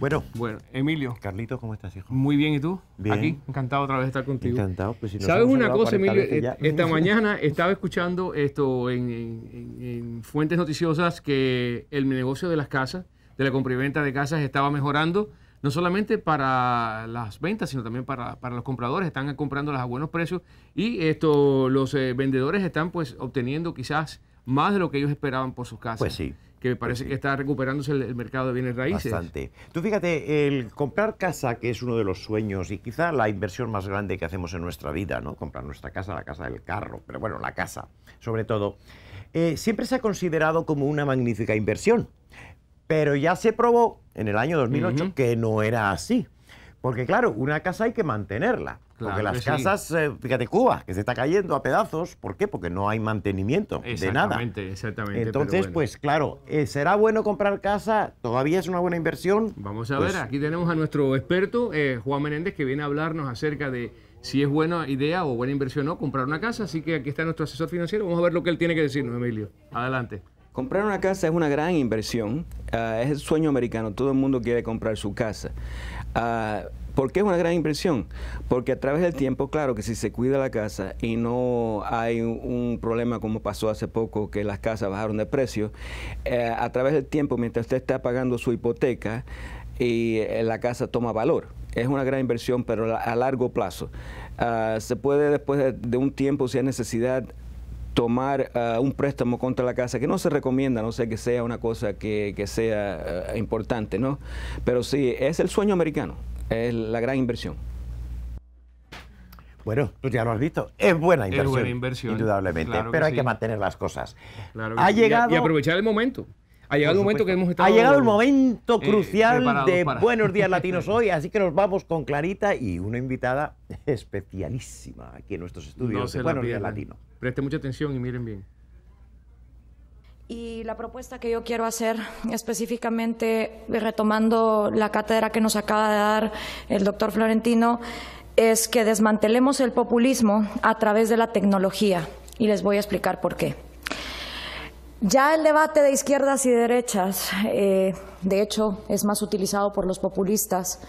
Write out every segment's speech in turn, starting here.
Bueno. Bueno, Emilio. carlito ¿cómo estás, hijo? Muy bien, ¿y tú? Bien. Aquí, encantado otra vez de estar contigo. Encantado, pues, ¿Sabes una cosa, Emilio? Eh, esta mañana estaba escuchando esto en, en, fuentes noticiosas que el negocio de las casas, de la compra de casas, estaba mejorando no solamente para las ventas, sino también para, los compradores, están comprándolas a buenos precios y esto, los eh, vendedores están pues obteniendo quizás más de lo que ellos esperaban por sus casas. Pues sí. Que me pues parece que está recuperándose el, mercado de bienes raíces. Bastante. Tú fíjate, el comprar casa, que es uno de los sueños y quizá la inversión más grande que hacemos en nuestra vida, ¿no? Comprar nuestra casa, la casa del carro, pero bueno, la casa, sobre todo, eh, siempre se ha considerado como una magnífica inversión. Pero ya se probó en el año 2008 que no era así. Porque claro, una casa hay que mantenerla. porque las casas, eh, fíjate, Cuba, que se está cayendo a pedazos. ¿Por qué? Porque no hay mantenimiento de nada. Exactamente, exactamente. Entonces, pues claro, eh, ¿será bueno comprar casa? ¿Todavía es una buena inversión? Vamos a pues ver, aquí tenemos a nuestro experto, eh, Juan Menéndez, que viene a hablarnos acerca de si es buena idea o buena inversión o no comprar una casa. Así que aquí está nuestro asesor financiero. Vamos a ver lo que él tiene que decirnos, Emilio. Adelante. Comprar una casa es una gran inversión, ah, es el sueño americano, todo el mundo quiere comprar su casa. Ah, ¿Por qué es una gran inversión? Porque a través del tiempo, claro que si se cuida la casa y no hay un problema como pasó hace poco que las casas bajaron de precio, eh, a través del tiempo, mientras usted está pagando su hipoteca, y eh, la casa toma valor. Es una gran inversión, pero a largo plazo. Ah, se puede después de, de, un tiempo, si hay necesidad, tomar ah, un préstamo contra la casa, que no se recomienda, no sé que sea una cosa que, sea ah, importante, ¿no? Pero sí, es el sueño americano, es la gran inversión. Bueno, ya lo has visto. Es buena inversión. Indudablemente. pero hay que mantener las cosas. ha llegado... y aprovechar el momento. Ha llegado el momento que eh, hemos estado. Ha llegado el momento crucial de Buenos Días Latinos hoy, así que nos vamos con Clarita y una invitada especialísima aquí en nuestros estudios de Buenos Días Latinos. Preste mucha atención y miren bien. Y la propuesta que yo quiero hacer, específicamente retomando la cátedra que nos acaba de dar el doctor Florentino, es que desmantelemos el populismo a través de la tecnología. Y les voy a explicar por qué. Ya el debate de izquierdas y derechas, eh, de hecho, es más utilizado por los populistas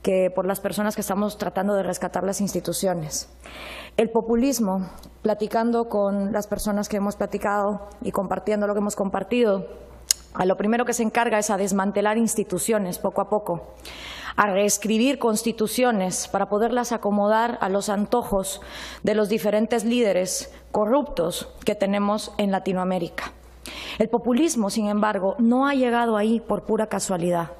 que por las personas que estamos tratando de rescatar las instituciones. El populismo, platicando con las personas que hemos platicado y compartiendo lo que hemos compartido, a lo primero que se encarga es a desmantelar instituciones poco a poco, a reescribir constituciones para poderlas acomodar a los antojos de los diferentes líderes corruptos que tenemos en Latinoamérica. El populismo, sin embargo, no ha llegado ahí por pura casualidad.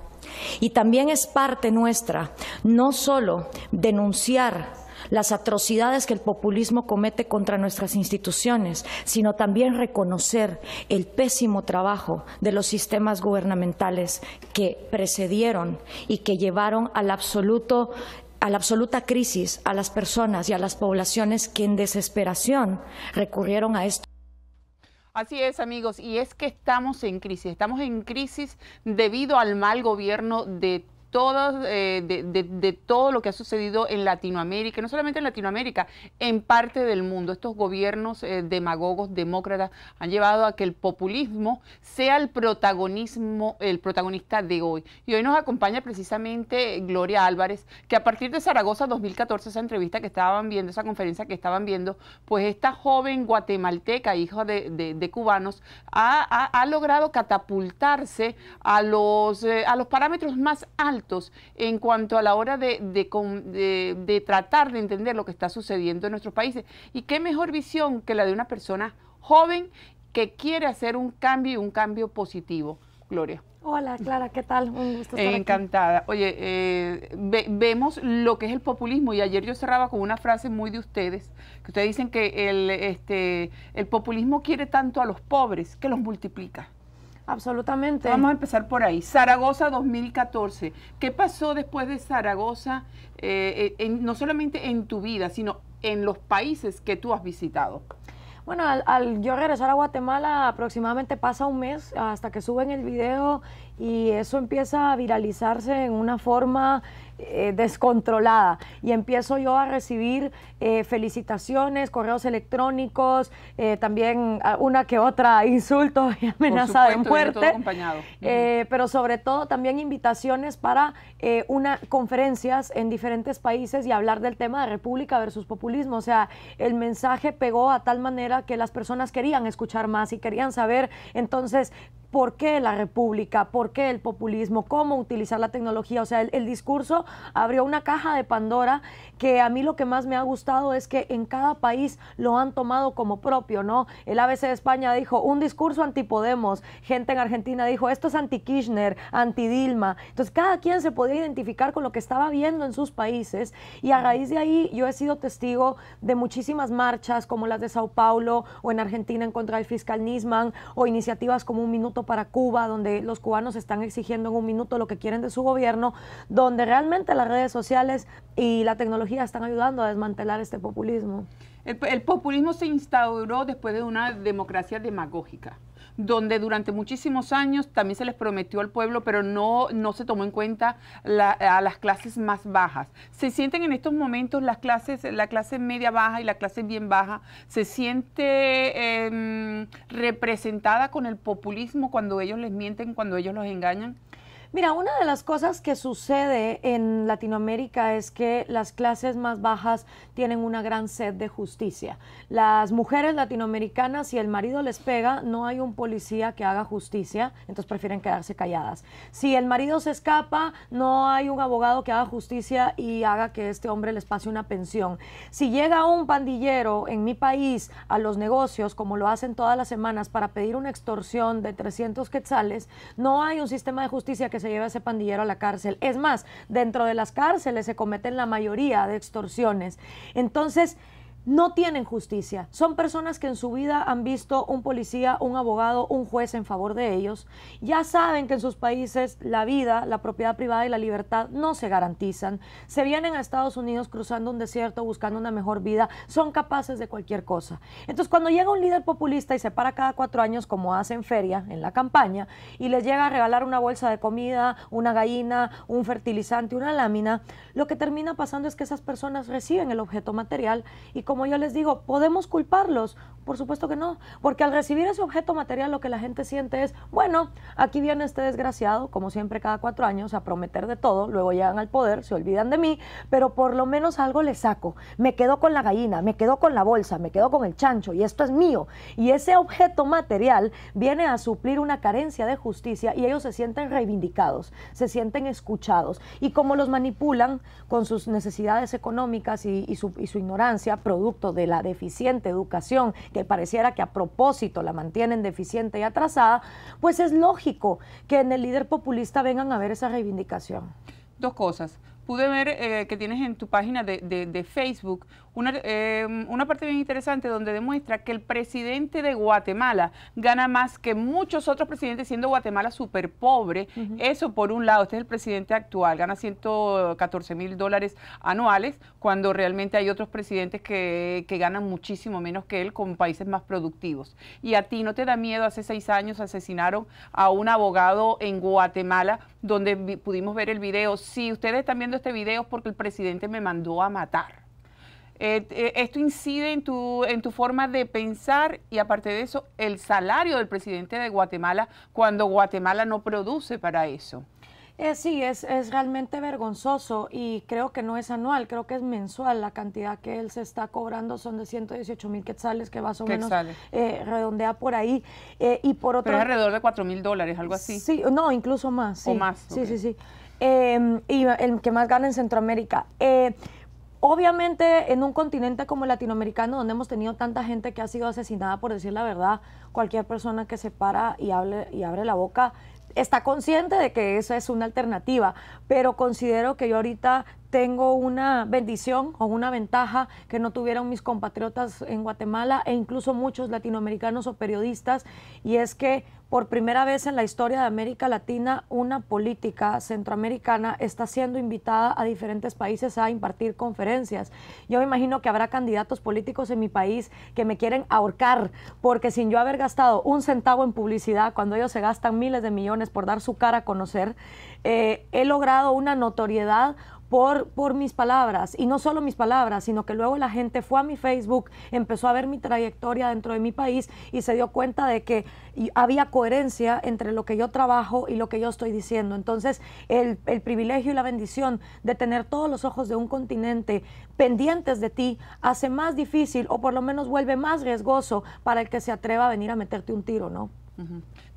Y también es parte nuestra no solo denunciar las atrocidades que el populismo comete contra nuestras instituciones, sino también reconocer el pésimo trabajo de los sistemas gubernamentales que precedieron y que llevaron al absoluto a la absoluta crisis a las personas y a las poblaciones que en desesperación recurrieron a esto. Así es, amigos, y es que estamos en crisis, estamos en crisis debido al mal gobierno de eh, de, todo lo que ha sucedido en Latinoamérica, no solamente en Latinoamérica, en parte del mundo. Estos gobiernos eh, demagogos, demócratas, han llevado a que el populismo sea el protagonismo, el protagonista de hoy. Y hoy nos acompaña precisamente Gloria Álvarez, que a partir de Zaragoza 2014, esa entrevista que estaban viendo, esa conferencia que estaban viendo, pues esta joven guatemalteca, hija de, cubanos, ha, logrado catapultarse a los eh, parámetros más altos en cuanto a la hora de, tratar de entender lo que está sucediendo en nuestros países. Y qué mejor visión que la de una persona joven que quiere hacer un cambio y un cambio positivo. Gloria. Hola Clara, ¿qué tal? Un gusto estar Encantada. Oye, eh, vemos lo que es el populismo y ayer yo cerraba con una frase muy de ustedes, que ustedes dicen que este, el populismo quiere tanto a los pobres que los multiplica. Absolutamente. Vamos a empezar por ahí. Zaragoza 2014. ¿Qué pasó después de Zaragoza, eh, eh, no solamente en tu vida, sino en los países que tú has visitado? Bueno, al, al, yo regresar a Guatemala aproximadamente pasa un mes hasta que suben el video y eso empieza a viralizarse en una forma eh, descontrolada y empiezo yo a recibir eh, felicitaciones, correos electrónicos, eh, también ah, una que otra insulto y amenaza de muerte, pero sobre todo también invitaciones para una conferencias en diferentes países y hablar del tema de república versus populismo, o sea, el mensaje pegó a tal manera que las personas querían escuchar más y querían saber entonces por qué la república, por qué el populismo, cómo utilizar la tecnología. O sea, el, discurso abrió una caja de Pandora que a mí lo que más me ha gustado es que en cada país lo han tomado como propio, ¿no? El ABC de España dijo un discurso antipodemos, gente en Argentina dijo esto es anti-Kirchner, anti-Dilma. Entonces, cada quien se podía identificar con lo que estaba viendo en sus países y a raíz de ahí yo he sido testigo de muchísimas marchas como las de Sao Paulo o en Argentina en contra del fiscal Nisman o iniciativas como Un Minuto para Cuba, donde los cubanos están exigiendo en un minuto lo que quieren de su gobierno, donde realmente las redes sociales y la tecnología están ayudando a desmantelar este populismo. El, populismo se instauró después de una democracia demagógica donde durante muchísimos años también se les prometió al pueblo, pero no, no se tomó en cuenta a las clases más bajas. ¿Se sienten en estos momentos las clases, la clase media baja y la clase bien baja, se siente em, representada con el populismo cuando ellos les mienten, cuando ellos los engañan? Mira, una de las cosas que sucede en Latinoamérica es que las clases más bajas tienen una gran sed de justicia. Las mujeres latinoamericanas, si el marido les pega, no hay un policía que haga justicia, entonces prefieren quedarse calladas. Si el marido se escapa, no hay un abogado que haga justicia y haga que este hombre les pase una pensión. Si llega un pandillero en mi país a los negocios, como lo hacen todas las semanas, para pedir una extorsión de 300 quetzales, no hay un sistema de justicia que se lleva ese pandillero a la cárcel. Es más, dentro de las cárceles se cometen la mayoría de extorsiones. Entonces, no tienen justicia. Son personas que en su vida han visto un policía, un abogado, un juez en favor de ellos. Ya saben que en sus países la vida, la propiedad privada y la libertad no se garantizan. Se vienen a Estados Unidos cruzando un desierto buscando una mejor vida. Son capaces de cualquier cosa. Entonces cuando llega un líder populista y se para cada cuatro años como hacen feria en la campaña y les llega a regalar una bolsa de comida, una gallina, un fertilizante, una lámina, lo que termina pasando es que esas personas reciben el objeto material y como como yo les digo, ¿podemos culparlos? Por supuesto que no, porque al recibir ese objeto material lo que la gente siente es, bueno, aquí viene este desgraciado, como siempre cada cuatro años, a prometer de todo, luego llegan al poder, se olvidan de mí, pero por lo menos algo le saco, me quedo con la gallina, me quedo con la bolsa, me quedo con el chancho y esto es mío. Y ese objeto material viene a suplir una carencia de justicia y ellos se sienten reivindicados, se sienten escuchados y como los manipulan con sus necesidades económicas y, su, ignorancia, produce de la deficiente educación, que pareciera que a propósito la mantienen deficiente y atrasada, pues es lógico que en el líder populista vengan a ver esa reivindicación. Dos cosas. Pude ver eh, que tienes en tu página de Facebook una, em, una parte bien interesante donde demuestra que el presidente de Guatemala gana más que muchos otros presidentes, siendo Guatemala súper pobre. Eso por un lado, este es el presidente actual, gana 114 mil dólares anuales, cuando realmente hay otros presidentes que, que ganan muchísimo menos que él con países más productivos. Y a ti no te da miedo, hace seis años asesinaron a un abogado en Guatemala, donde pudimos ver el video. Si ustedes están viendo este video es porque el presidente me mandó a matar. Eh, eh, esto incide en tu, en tu forma de pensar y aparte de eso, el salario del presidente de Guatemala cuando Guatemala no produce para eso. Eh, sí, es, es, realmente vergonzoso y creo que no es anual, creo que es mensual la cantidad que él se está cobrando, son de 118 mil quetzales, que más o menos redondea por ahí. y por otro, Pero es alrededor de 4 mil dólares, algo así. Sí, no, incluso más. o más. Sí, sí, sí. Em, y el que más gana en Centroamérica. Obviamente en un continente como el latinoamericano, donde hemos tenido tanta gente que ha sido asesinada, por decir la verdad, cualquier persona que se para y, hable, y abre la boca está consciente de que esa es una alternativa, pero considero que yo ahorita tengo una bendición o una ventaja que no tuvieron mis compatriotas en Guatemala e incluso muchos latinoamericanos o periodistas, y es que por primera vez en la historia de América Latina, una política centroamericana está siendo invitada a diferentes países a impartir conferencias. Yo me imagino que habrá candidatos políticos en mi país que me quieren ahorcar, porque sin yo haber gastado un centavo en publicidad, cuando ellos se gastan miles de millones por dar su cara a conocer, eh, he logrado una notoriedad por, mis palabras, y no solo mis palabras, sino que luego la gente fue a mi Facebook, empezó a ver mi trayectoria dentro de mi país y se dio cuenta de que había coherencia entre lo que yo trabajo y lo que yo estoy diciendo. Entonces, el, privilegio y la bendición de tener todos los ojos de un continente pendientes de ti hace más difícil o por lo menos vuelve más riesgoso para el que se atreva a venir a meterte un tiro, ¿no?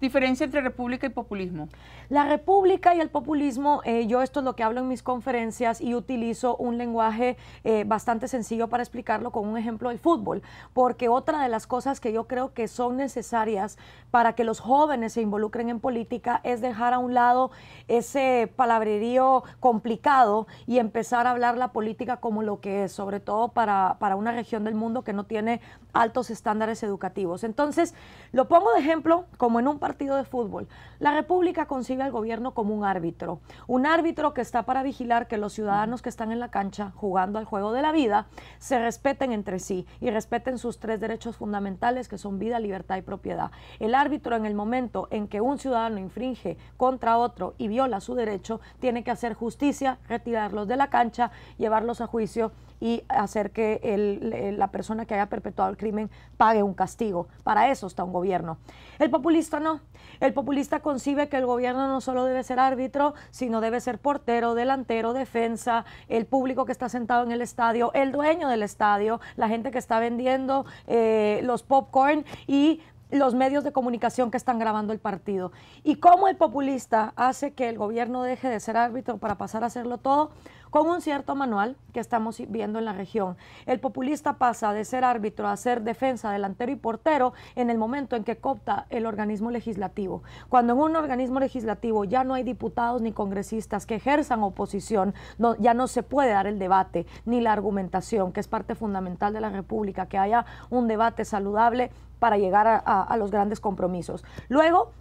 Diferencia entre república y populismo. La república y el populismo, eh, yo esto es lo que hablo en mis conferencias y utilizo un lenguaje eh, bastante sencillo para explicarlo con un ejemplo del fútbol, porque otra de las cosas que yo creo que son necesarias para que los jóvenes se involucren en política es dejar a un lado ese palabrerío complicado y empezar a hablar la política como lo que es, sobre todo para, una región del mundo que no tiene altos estándares educativos. Entonces, lo pongo de ejemplo como en un partido de fútbol. La República concibe al gobierno como un árbitro, un árbitro que está para vigilar que los ciudadanos que están en la cancha jugando al juego de la vida se respeten entre sí y respeten sus tres derechos fundamentales que son vida, libertad y propiedad árbitro en el momento en que un ciudadano infringe contra otro y viola su derecho, tiene que hacer justicia, retirarlos de la cancha, llevarlos a juicio y hacer que la persona que haya perpetuado el crimen pague un castigo. Para eso está un gobierno. El populista no. El populista concibe que el gobierno no solo debe ser árbitro, sino debe ser portero, delantero, defensa, el público que está sentado en el estadio, el dueño del estadio, la gente que está vendiendo eh, los popcorn y los medios de comunicación que están grabando el partido. Y cómo el populista hace que el gobierno deje de ser árbitro para pasar a hacerlo todo, con un cierto manual que estamos viendo en la región. El populista pasa de ser árbitro a ser defensa, delantero y portero en el momento en que copta el organismo legislativo. Cuando en un organismo legislativo ya no hay diputados ni congresistas que ejerzan oposición, no, ya no se puede dar el debate ni la argumentación, que es parte fundamental de la República, que haya un debate saludable para llegar a, a los grandes compromisos. Luego,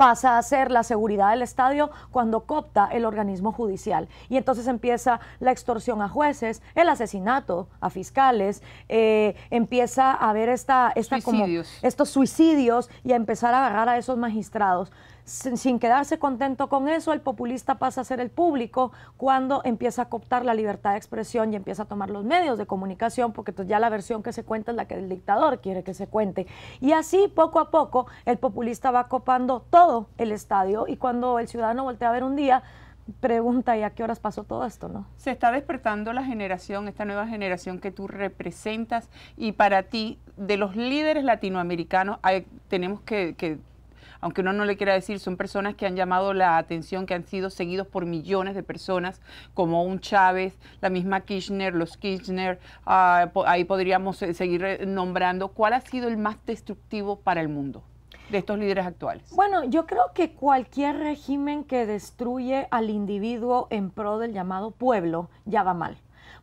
pasa a ser la seguridad del estadio cuando copta el organismo judicial. Y entonces empieza la extorsión a jueces, el asesinato a fiscales, eh, empieza a haber esta, esta Como estos suicidios y a empezar a agarrar a esos magistrados sin quedarse contento con eso, el populista pasa a ser el público cuando empieza a cooptar la libertad de expresión y empieza a tomar los medios de comunicación, porque entonces ya la versión que se cuenta es la que el dictador quiere que se cuente. Y así, poco a poco, el populista va copando todo el estadio y cuando el ciudadano voltea a ver un día, pregunta y a qué horas pasó todo esto, ¿no? Se está despertando la generación, esta nueva generación que tú representas y para ti, de los líderes latinoamericanos, tenemos que, aunque uno no le quiera decir, son personas que han llamado la atención, que han sido seguidos por millones de personas, como un Chávez, la misma Kirchner, los Kirchner, ah, ahí podríamos eh, seguir eh, nombrando. ¿Cuál ha sido el más destructivo para el mundo? de estos líderes actuales? Bueno, yo creo que cualquier régimen que destruye al individuo en pro del llamado pueblo ya va mal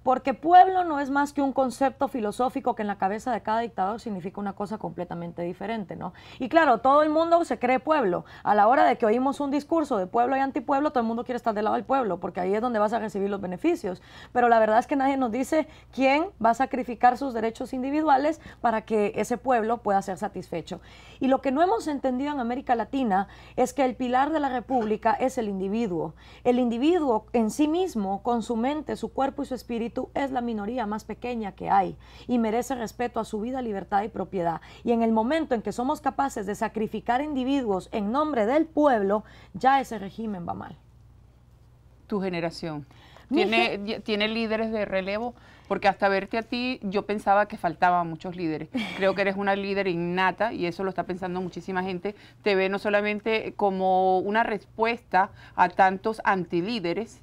porque pueblo no es más que un concepto filosófico que en la cabeza de cada dictador significa una cosa completamente diferente, ¿no? Y claro, todo el mundo se cree pueblo. A la hora de que oímos un discurso de pueblo y antipueblo, todo el mundo quiere estar del lado del pueblo, porque ahí es donde vas a recibir los beneficios. Pero la verdad es que nadie nos dice quién va a sacrificar sus derechos individuales para que ese pueblo pueda ser satisfecho. Y lo que no hemos entendido en América Latina es que el pilar de la república es el individuo. El individuo en sí mismo, con su mente, su cuerpo y su espíritu, es la minoría más pequeña que hay y merece respeto a su vida, libertad y propiedad. Y en el momento en que somos capaces de sacrificar individuos en nombre del pueblo, ya ese régimen va mal. Tu generación. Tiene, tiene líderes de relevo, porque hasta verte a ti yo pensaba que faltaban muchos líderes. Creo que eres una líder innata y eso lo está pensando muchísima gente. Te ve no solamente como una respuesta a tantos antilíderes,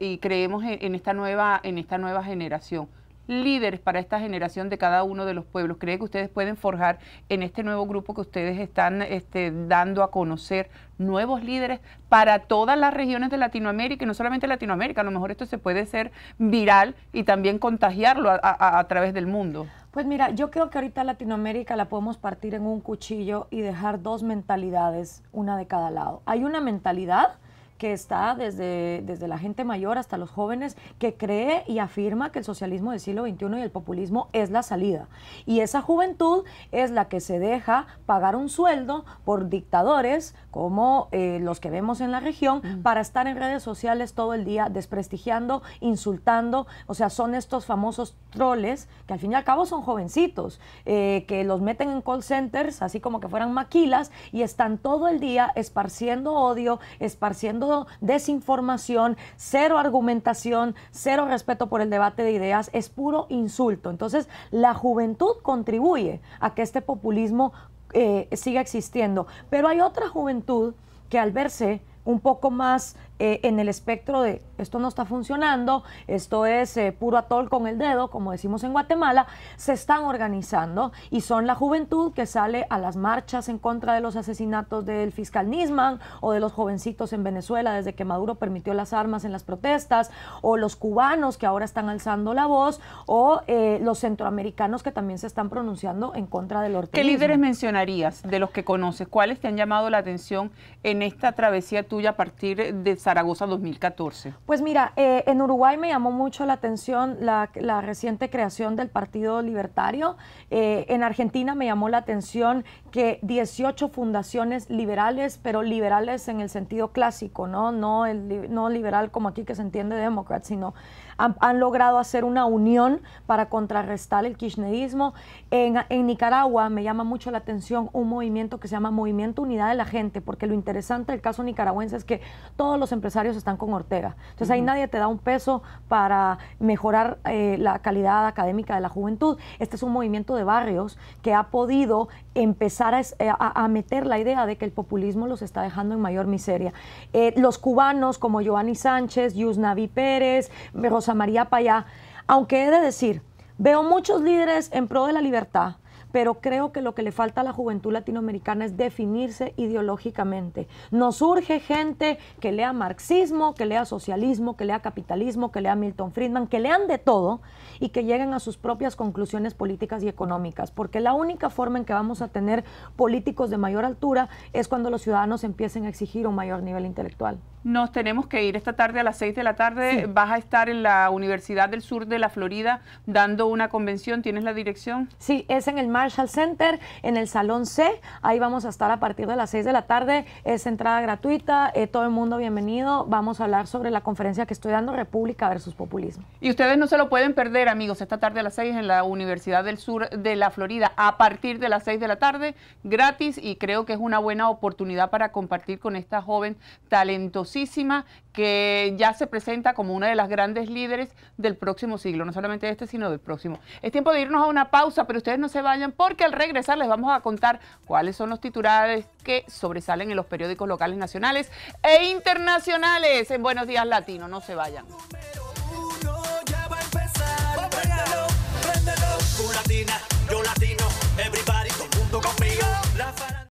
y, creemos en, esta nueva, en esta nueva generación. Líderes para esta generación de cada uno de los pueblos. ¿Cree que ustedes pueden forjar en este nuevo grupo que ustedes están este, dando a conocer nuevos líderes para todas las regiones de Latinoamérica y no solamente Latinoamérica? A lo mejor esto se puede ser viral y también contagiarlo a través del mundo. Pues mira, yo creo que ahorita Latinoamérica la podemos partir en un cuchillo y dejar dos mentalidades, una de cada lado. Hay una mentalidad que está desde, desde la gente mayor hasta los jóvenes, que cree y afirma que el socialismo del siglo XXI y el populismo es la salida. Y esa juventud es la que se deja pagar un sueldo por dictadores como eh, los que vemos en la región mm. para estar en redes sociales todo el día desprestigiando, insultando. O sea, son estos famosos troles que al fin y al cabo son jovencitos, eh, que los meten en call centers, así como que fueran maquilas, y están todo el día esparciendo odio, esparciendo desinformación, cero argumentación, cero respeto por el debate de ideas, es puro insulto. Entonces, la juventud contribuye a que este populismo eh, siga existiendo. Pero hay otra juventud que al verse un poco más eh, en el espectro de esto no está funcionando, esto es eh, puro atol con el dedo, como decimos en Guatemala, se están organizando y son la juventud que sale a las marchas en contra de los asesinatos del fiscal Nisman o de los jovencitos en Venezuela desde que Maduro permitió las armas en las protestas, o los cubanos que ahora están alzando la voz, o eh, los centroamericanos que también se están pronunciando en contra del Ortega. ¿Qué líderes mencionarías de los que conoces? ¿Cuáles te han llamado la atención en esta travesía tuya a partir de Zaragoza 2014? Pues mira, eh, en Uruguay me llamó mucho la atención la, reciente creación del Partido Libertario. Eh, en Argentina me llamó la atención que 18 fundaciones liberales, pero liberales en el sentido clásico, ¿no? No, no liberal como aquí que se entiende demócrata, sino han, logrado hacer una unión para contrarrestar el kirchnerismo. En, Nicaragua me llama mucho la atención un movimiento que se llama Movimiento Unidad de la Gente, porque lo interesante del caso nicaragüense es que todos los empresarios están con Ortega. Entonces ahí nadie te da un peso para mejorar eh, la calidad académica de la juventud. Este es un movimiento de barrios que ha podido empezar eh, a, meter la idea de que el populismo los está dejando en mayor miseria. Eh, los cubanos como Giovanni Sánchez, Yusnavi Pérez, Rosa María Payá, aunque he de decir, veo muchos líderes en pro de la libertad, pero creo que lo que le falta a la juventud latinoamericana es definirse ideológicamente. Nos surge gente que lea marxismo, que lea socialismo, que lea capitalismo, que lea Milton Friedman, que lean de todo y que lleguen a sus propias conclusiones políticas y económicas, porque la única forma en que vamos a tener políticos de mayor altura es cuando los ciudadanos empiecen a exigir un mayor nivel intelectual. Nos tenemos que ir esta tarde a las 6 de la tarde. Vas a estar en la Universidad del Sur de la Florida dando una convención. ¿Tienes la dirección? Sí, es en el mar Center en el Salón C. Ahí vamos a estar a partir de las 6 de la tarde. Es entrada gratuita, eh, todo el mundo bienvenido. Vamos a hablar sobre la conferencia que estoy dando, República versus Populismo. Y ustedes no se lo pueden perder, amigos, esta tarde a las 6 en la Universidad del Sur de la Florida, a partir de las 6 de la tarde, gratis y creo que es una buena oportunidad para compartir con esta joven talentosísima que ya se presenta como una de las grandes líderes del próximo siglo, no solamente de este, sino del próximo. Es tiempo de irnos a una pausa, pero ustedes no se vayan porque al regresar les vamos a contar cuáles son los titulares que sobresalen en los periódicos locales nacionales e internacionales en Buenos Días Latino. No se vayan.